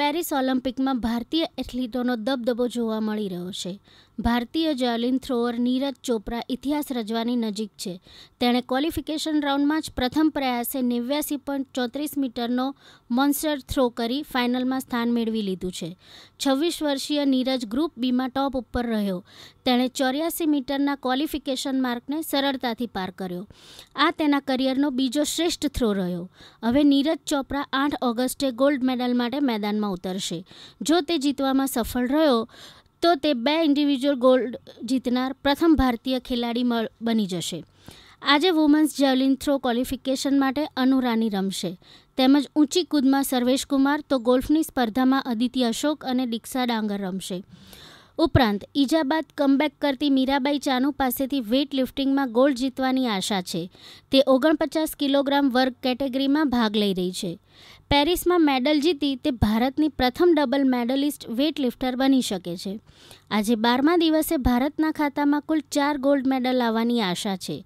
Paris ઓલિમ્પિકમાં ભારતીય એથ્લીટોનો દબદબો જોવા મળી રહ્યો છે ભારતીય જેવલિન થ્રોઅર નીરજ ચોપરા ઇતિહાસ રચવાની નજીક છે તેણે ક્વોલિફિકેશન રાઉન્ડમાં જ પ્રથમ પ્રયાસે નેવ્યાસી પોઈન્ટ ચોત્રીસ મીટરનો મોન્સ્ટર થ્રો કરી ફાઇનલમાં સ્થાન મેળવી લીધું છે છવ્વીસ વર્ષીય નીરજ ગ્રુપ બીમાં ટોપ ઉપર રહ્યો તેણે ચોર્યાસી મીટરના ક્વોલિફિકેશન માર્કને સરળતાથી પાર કર્યો આ તેના કરિયરનો બીજો શ્રેષ્ઠ થ્રો રહ્યો હવે નીરજ ચોપરા આઠ ઓગસ્ટે ગોલ્ડ મેડલ માટે મેદાનમાં સ્પર્ધામાં ઉતરશે જો તે જીતવામાં સફળ રહ્યો તો તે બે ઇન્ડિવિજ્યુઅલ ગોલ્ડ જીતનાર પ્રથમ ભારતીય ખેલાડી બની જશે આજે વુમન્સ જેવલિન થ્રો ક્વોલિફિકેશન માટે અનુરાની રમશે તેમજ ઊંચી કૂદમાં સર્વેશ કુમાર તો ગોલ્ફની સ્પર્ધામાં અદિતિ અશોક અને દીક્ષા ડાંગર રમશે ઉપરાંત ઈજા બાદ કમબેક કરતી મીરાબાઈ ચાનુ પાસેથી વેઇટ લિફ્ટિંગમાં ગોલ્ડ જીતવાની આશા છે તે ઓગણપચાસ કિલોગ્રામ વર્ગ કેટેગરીમાં ભાગ લઈ રહી છે પેરિસમાં મેડલ જીતી તે ભારતની પ્રથમ ડબલ મેડલિસ્ટ વેઇટ લિફ્ટર બની શકે છે આજે બારમા દિવસે ભારતના ખાતામાં કુલ ચાર ગોલ્ડ મેડલ આવવાની આશા છે